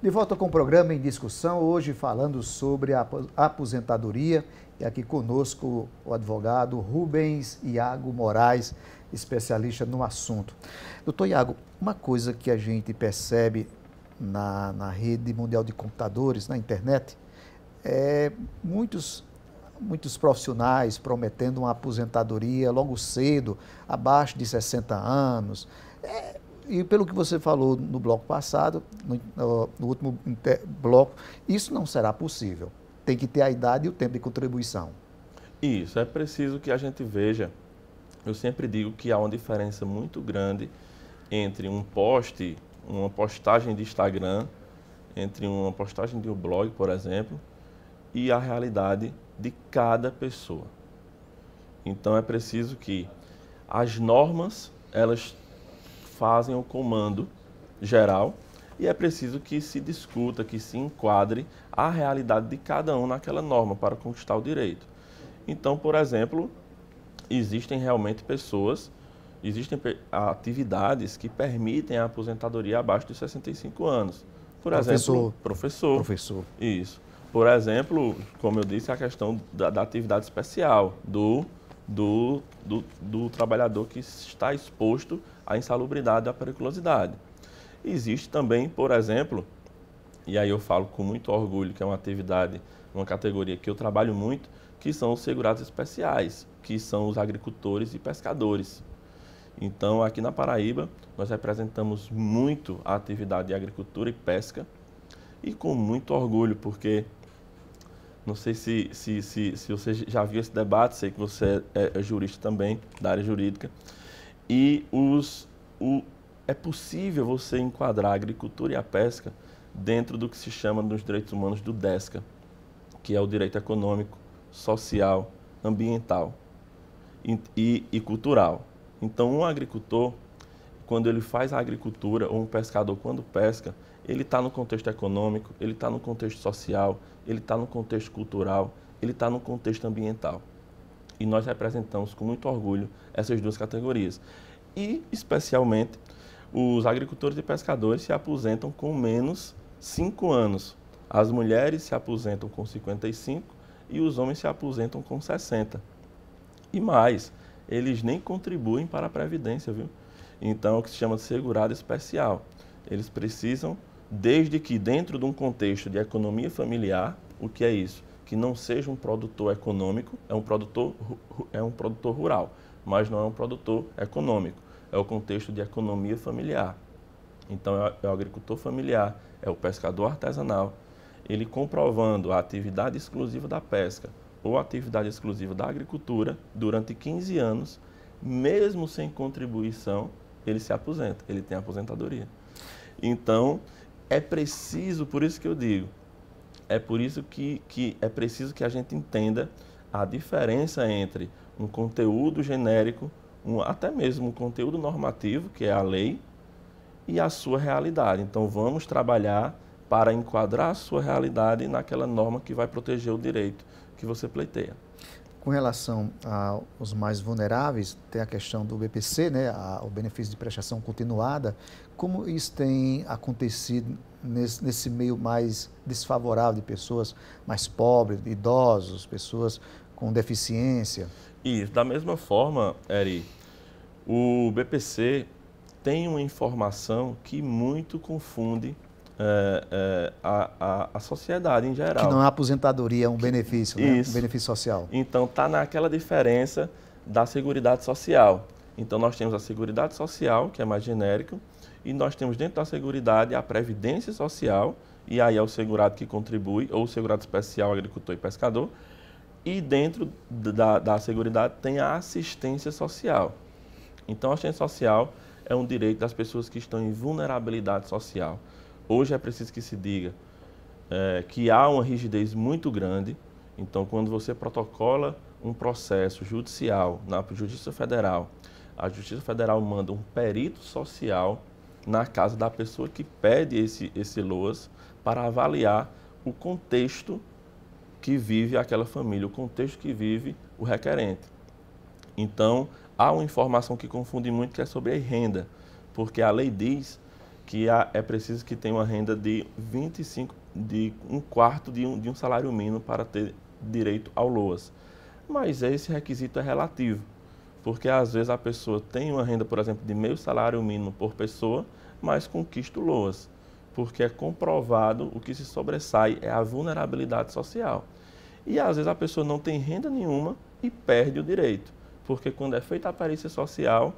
De volta com o programa em discussão, hoje falando sobre a aposentadoria. E aqui conosco o advogado Rubens Iago Moraes, especialista no assunto. Doutor Iago, uma coisa que a gente percebe na, na rede mundial de computadores, na internet, é muitos, muitos profissionais prometendo uma aposentadoria logo cedo, abaixo de 60 anos. É, e pelo que você falou no bloco passado, no, no último bloco, isso não será possível. Tem que ter a idade e o tempo de contribuição. Isso, é preciso que a gente veja. Eu sempre digo que há uma diferença muito grande entre um post, uma postagem de Instagram, entre uma postagem de um blog, por exemplo, e a realidade de cada pessoa. Então é preciso que as normas elas fazem o comando geral e é preciso que se discuta, que se enquadre a realidade de cada um naquela norma para conquistar o direito. Então, por exemplo, existem realmente pessoas, existem atividades que permitem a aposentadoria abaixo de 65 anos. Por professor. exemplo, professor. Professor. Isso. Por exemplo, como eu disse, a questão da, da atividade especial, do do, do, do trabalhador que está exposto à insalubridade e à periculosidade. Existe também, por exemplo, e aí eu falo com muito orgulho que é uma atividade, uma categoria que eu trabalho muito, que são os segurados especiais, que são os agricultores e pescadores. Então, aqui na Paraíba, nós representamos muito a atividade de agricultura e pesca, e com muito orgulho, porque não sei se, se, se, se você já viu esse debate, sei que você é, é jurista também, da área jurídica. E os, o, é possível você enquadrar a agricultura e a pesca dentro do que se chama nos direitos humanos do DESCA, que é o direito econômico, social, ambiental e, e, e cultural. Então, um agricultor, quando ele faz a agricultura, ou um pescador, quando pesca, ele está no contexto econômico, ele está no contexto social, ele está no contexto cultural, ele está no contexto ambiental. E nós representamos com muito orgulho essas duas categorias. E, especialmente, os agricultores e pescadores se aposentam com menos 5 anos. As mulheres se aposentam com 55 e os homens se aposentam com 60. E mais, eles nem contribuem para a Previdência, viu? Então, é o que se chama de segurado especial. Eles precisam desde que dentro de um contexto de economia familiar, o que é isso? Que não seja um produtor econômico, é um produtor, é um produtor rural, mas não é um produtor econômico. É o contexto de economia familiar. Então, é, é o agricultor familiar, é o pescador artesanal. Ele comprovando a atividade exclusiva da pesca ou a atividade exclusiva da agricultura durante 15 anos, mesmo sem contribuição, ele se aposenta, ele tem aposentadoria. Então, é preciso, por isso que eu digo, é por isso que, que é preciso que a gente entenda a diferença entre um conteúdo genérico, um, até mesmo um conteúdo normativo, que é a lei, e a sua realidade. Então vamos trabalhar para enquadrar a sua realidade naquela norma que vai proteger o direito que você pleiteia. Com relação aos mais vulneráveis, tem a questão do BPC, né, o benefício de prestação continuada. Como isso tem acontecido nesse, nesse meio mais desfavorável de pessoas mais pobres, idosos, pessoas com deficiência? Isso, da mesma forma, Eri, o BPC tem uma informação que muito confunde é, é, a, a, a, sociedade em geral. Que não é aposentadoria, é um benefício, né? um benefício social. Então está naquela diferença da Seguridade Social. Então nós temos a Seguridade Social, que é mais genérico, e nós temos dentro da Seguridade a Previdência Social, e aí é o segurado que contribui, ou o segurado especial, agricultor e pescador, e dentro da, da Seguridade tem a assistência social. Então a assistência social é um direito das pessoas que estão em vulnerabilidade social hoje é preciso que se diga é, que há uma rigidez muito grande. Então, quando você protocola um processo judicial na Justiça Federal, a Justiça Federal manda um perito social na casa da pessoa que pede esse, esse LOAS para avaliar o contexto que vive aquela família, o contexto que vive o requerente. Então, há uma informação que confunde muito que é sobre a renda, porque a lei diz que é preciso que tenha uma renda de 25, de um quarto de um, de um salário mínimo para ter direito ao LOAS. Mas esse requisito é relativo, porque às vezes a pessoa tem uma renda, por exemplo, de meio salário mínimo por pessoa, mas conquista o LOAS, porque é comprovado o que se sobressai é a vulnerabilidade social. E às vezes a pessoa não tem renda nenhuma e perde o direito, porque quando é feita a aparência social,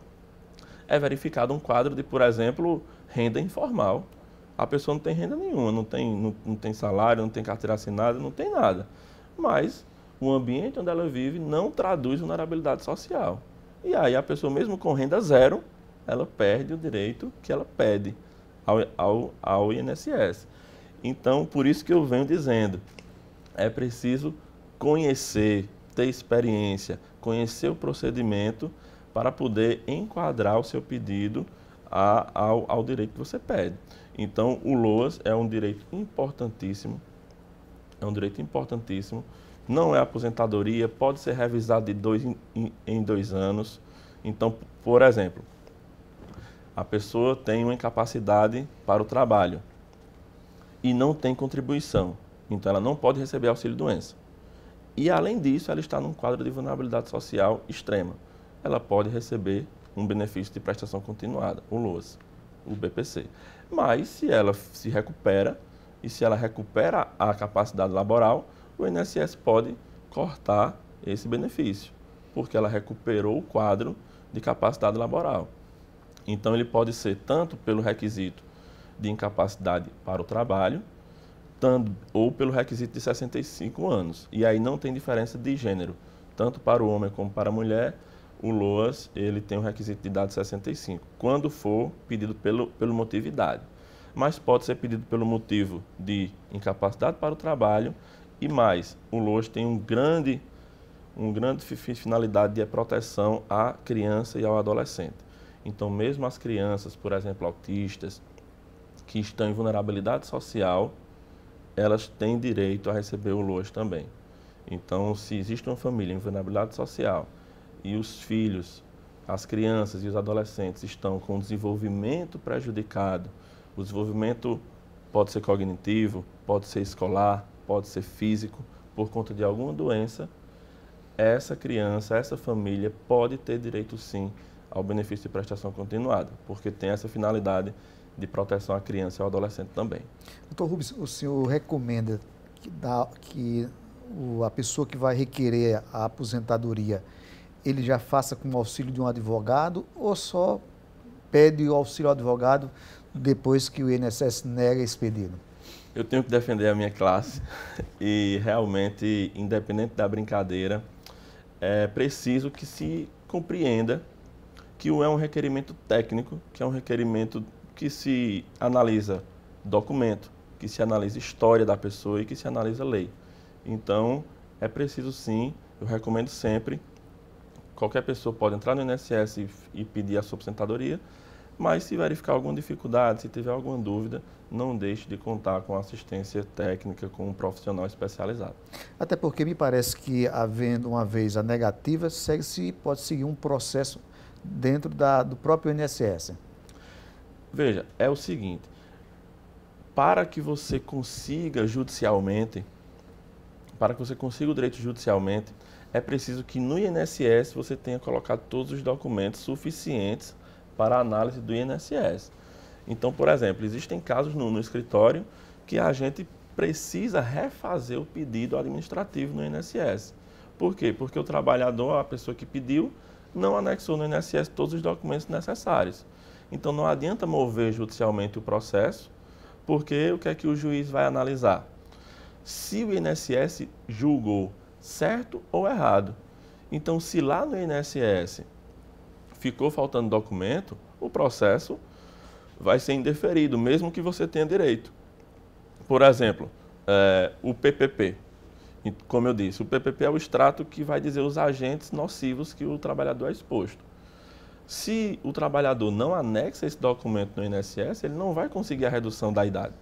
é verificado um quadro de, por exemplo, renda informal. A pessoa não tem renda nenhuma, não tem, não, não tem salário, não tem carteira assinada, não tem nada. Mas o ambiente onde ela vive não traduz vulnerabilidade social. E aí a pessoa, mesmo com renda zero, ela perde o direito que ela pede ao, ao, ao INSS. Então, por isso que eu venho dizendo, é preciso conhecer, ter experiência, conhecer o procedimento para poder enquadrar o seu pedido a, ao, ao direito que você pede. Então, o LOAS é um direito importantíssimo, é um direito importantíssimo, não é aposentadoria, pode ser revisado de dois em, em dois anos. Então, por exemplo, a pessoa tem uma incapacidade para o trabalho e não tem contribuição. Então, ela não pode receber auxílio-doença. E, além disso, ela está num quadro de vulnerabilidade social extrema. Ela pode receber um benefício de prestação continuada, o LOAS, o BPC. Mas se ela se recupera e se ela recupera a capacidade laboral, o INSS pode cortar esse benefício, porque ela recuperou o quadro de capacidade laboral. Então ele pode ser tanto pelo requisito de incapacidade para o trabalho, tanto, ou pelo requisito de 65 anos. E aí não tem diferença de gênero, tanto para o homem como para a mulher o LOAS ele tem o um requisito de idade 65, quando for pedido pelo, pelo motivo idade. Mas pode ser pedido pelo motivo de incapacidade para o trabalho e mais, o LOAS tem um grande, um grande finalidade de proteção à criança e ao adolescente. Então, mesmo as crianças, por exemplo, autistas, que estão em vulnerabilidade social, elas têm direito a receber o LOAS também. Então, se existe uma família em vulnerabilidade social e os filhos, as crianças e os adolescentes estão com desenvolvimento prejudicado, o desenvolvimento pode ser cognitivo, pode ser escolar, pode ser físico, por conta de alguma doença, essa criança, essa família pode ter direito sim ao benefício de prestação continuada, porque tem essa finalidade de proteção à criança e ao adolescente também. Doutor Rubens, o senhor recomenda que, dá, que o, a pessoa que vai requerer a aposentadoria ele já faça com o auxílio de um advogado ou só pede o auxílio ao advogado depois que o INSS nega esse pedido? Eu tenho que defender a minha classe e realmente, independente da brincadeira, é preciso que se compreenda que é um requerimento técnico, que é um requerimento que se analisa documento, que se analisa história da pessoa e que se analisa lei. Então, é preciso sim, eu recomendo sempre qualquer pessoa pode entrar no INSS e, e pedir a sua aposentadoria, mas se verificar alguma dificuldade, se tiver alguma dúvida, não deixe de contar com assistência técnica, com um profissional especializado. Até porque me parece que, havendo uma vez a negativa, segue-se pode seguir um processo dentro da, do próprio INSS. Veja, é o seguinte: para que você consiga judicialmente, para que você consiga o direito judicialmente, é preciso que no INSS você tenha colocado todos os documentos suficientes para a análise do INSS. Então, por exemplo, existem casos no, no escritório que a gente precisa refazer o pedido administrativo no INSS. Por quê? Porque o trabalhador, a pessoa que pediu, não anexou no INSS todos os documentos necessários. Então não adianta mover judicialmente o processo, porque o que é que o juiz vai analisar? Se o INSS julgou certo ou errado. Então, se lá no INSS ficou faltando documento, o processo vai ser indeferido, mesmo que você tenha direito. Por exemplo, é, o PPP. Como eu disse, o PPP é o extrato que vai dizer os agentes nocivos que o trabalhador é exposto. Se o trabalhador não anexa esse documento no INSS, ele não vai conseguir a redução da idade.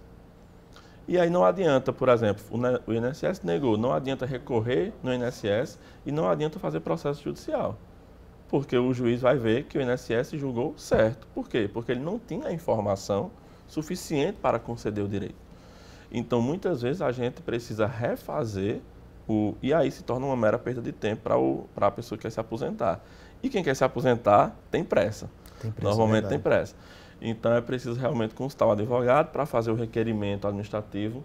E aí não adianta, por exemplo, o INSS negou, não adianta recorrer no INSS e não adianta fazer processo judicial. Porque o juiz vai ver que o INSS julgou certo. Por quê? Porque ele não tinha a informação suficiente para conceder o direito. Então, muitas vezes a gente precisa refazer o, e aí se torna uma mera perda de tempo para a pessoa que quer se aposentar. E quem quer se aposentar tem pressa. Tem pressa Normalmente é tem pressa. Então é preciso realmente consultar o advogado para fazer o requerimento administrativo,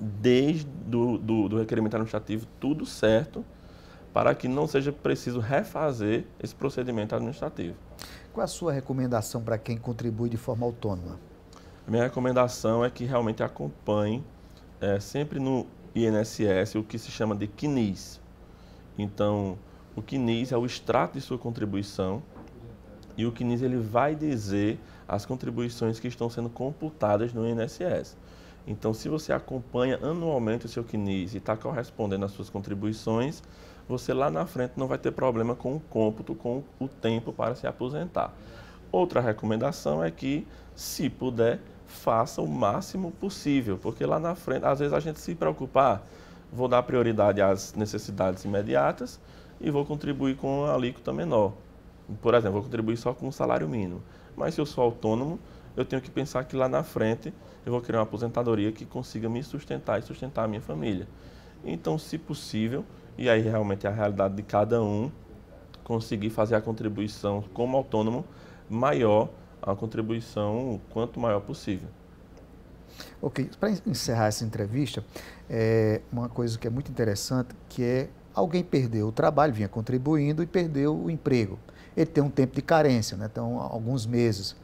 desde do, do, do requerimento administrativo tudo certo, para que não seja preciso refazer esse procedimento administrativo. Qual a sua recomendação para quem contribui de forma autônoma? A minha recomendação é que realmente acompanhe é, sempre no INSS o que se chama de CNIS. Então, o CNIS é o extrato de sua contribuição e o CNIS ele vai dizer as contribuições que estão sendo computadas no INSS. Então, se você acompanha anualmente o seu CNIS e está correspondendo às suas contribuições, você lá na frente não vai ter problema com o cômputo, com o tempo para se aposentar. Outra recomendação é que, se puder, faça o máximo possível, porque lá na frente, às vezes a gente se preocupar, ah, vou dar prioridade às necessidades imediatas e vou contribuir com a alíquota menor. Por exemplo, vou contribuir só com o salário mínimo. Mas se eu sou autônomo, eu tenho que pensar que lá na frente eu vou criar uma aposentadoria que consiga me sustentar e sustentar a minha família. Então, se possível, e aí realmente é a realidade de cada um, conseguir fazer a contribuição como autônomo maior, a contribuição quanto maior possível. Ok, para encerrar essa entrevista, é uma coisa que é muito interessante, que é alguém perdeu o trabalho, vinha contribuindo e perdeu o emprego ele tem um tempo de carência, né? então alguns meses.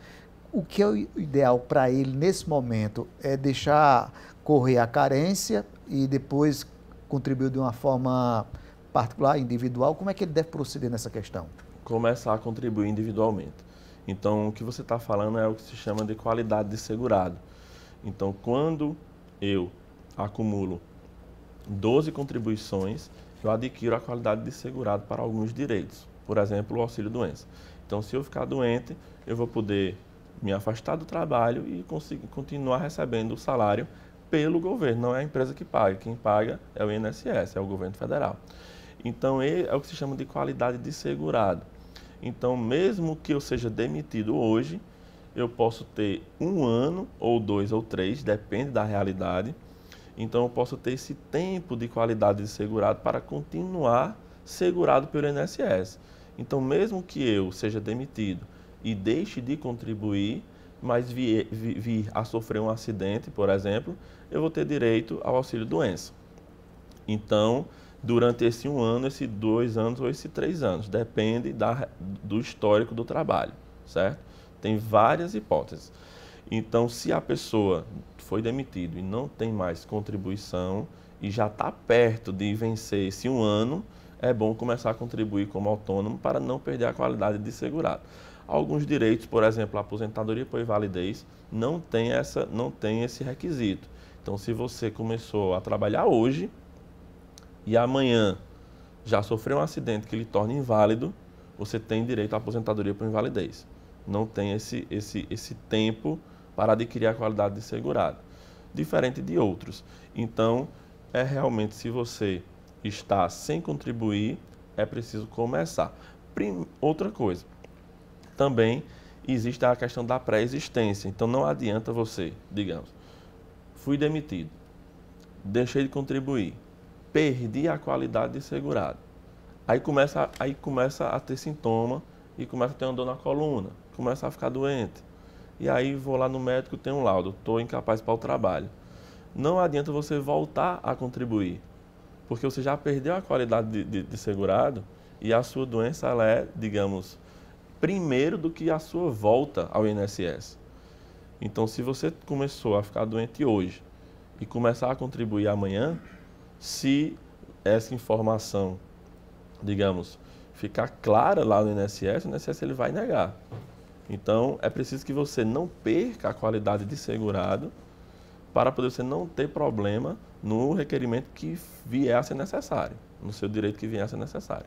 O que é o ideal para ele nesse momento é deixar correr a carência e depois contribuir de uma forma particular, individual. Como é que ele deve proceder nessa questão? Começar a contribuir individualmente. Então, o que você está falando é o que se chama de qualidade de segurado. Então, quando eu acumulo 12 contribuições, eu adquiro a qualidade de segurado para alguns direitos por exemplo, o auxílio-doença. Então, se eu ficar doente, eu vou poder me afastar do trabalho e conseguir continuar recebendo o salário pelo governo, não é a empresa que paga, quem paga é o INSS, é o governo federal. Então, é o que se chama de qualidade de segurado. Então, mesmo que eu seja demitido hoje, eu posso ter um ano, ou dois, ou três, depende da realidade. Então, eu posso ter esse tempo de qualidade de segurado para continuar segurado pelo INSS. Então, mesmo que eu seja demitido e deixe de contribuir, mas vir vi, vi a sofrer um acidente, por exemplo, eu vou ter direito ao auxílio-doença. Então, durante esse um ano, esse dois anos ou esse três anos, depende da, do histórico do trabalho, certo? Tem várias hipóteses. Então, se a pessoa foi demitida e não tem mais contribuição e já está perto de vencer esse um ano, é bom começar a contribuir como autônomo para não perder a qualidade de segurado. Alguns direitos, por exemplo, a aposentadoria por invalidez, não tem, essa, não tem esse requisito. Então, se você começou a trabalhar hoje e amanhã já sofreu um acidente que lhe torna inválido, você tem direito à aposentadoria por invalidez. Não tem esse, esse, esse tempo para adquirir a qualidade de segurado, diferente de outros. Então, é realmente se você está sem contribuir, é preciso começar. Prim, outra coisa, também existe a questão da pré-existência. Então não adianta você, digamos, fui demitido, deixei de contribuir, perdi a qualidade de segurado. Aí começa, aí começa a ter sintoma e começa a ter uma dor na coluna, começa a ficar doente. E aí vou lá no médico, tem um laudo, estou incapaz para o trabalho. Não adianta você voltar a contribuir, porque você já perdeu a qualidade de, de, de segurado e a sua doença ela é, digamos, primeiro do que a sua volta ao INSS. Então, se você começou a ficar doente hoje e começar a contribuir amanhã, se essa informação, digamos, ficar clara lá no INSS, o INSS ele vai negar. Então, é preciso que você não perca a qualidade de segurado para poder você não ter problema no requerimento que vier a ser necessário, no seu direito que vier a ser necessário.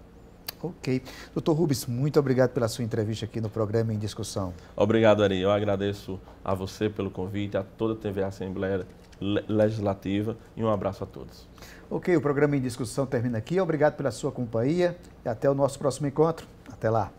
Ok. Doutor Rubens, muito obrigado pela sua entrevista aqui no programa Em Discussão. Obrigado, Ari. Eu agradeço a você pelo convite, a toda a TV Assembleia Legislativa e um abraço a todos. Ok, o programa Em Discussão termina aqui. Obrigado pela sua companhia e até o nosso próximo encontro. Até lá.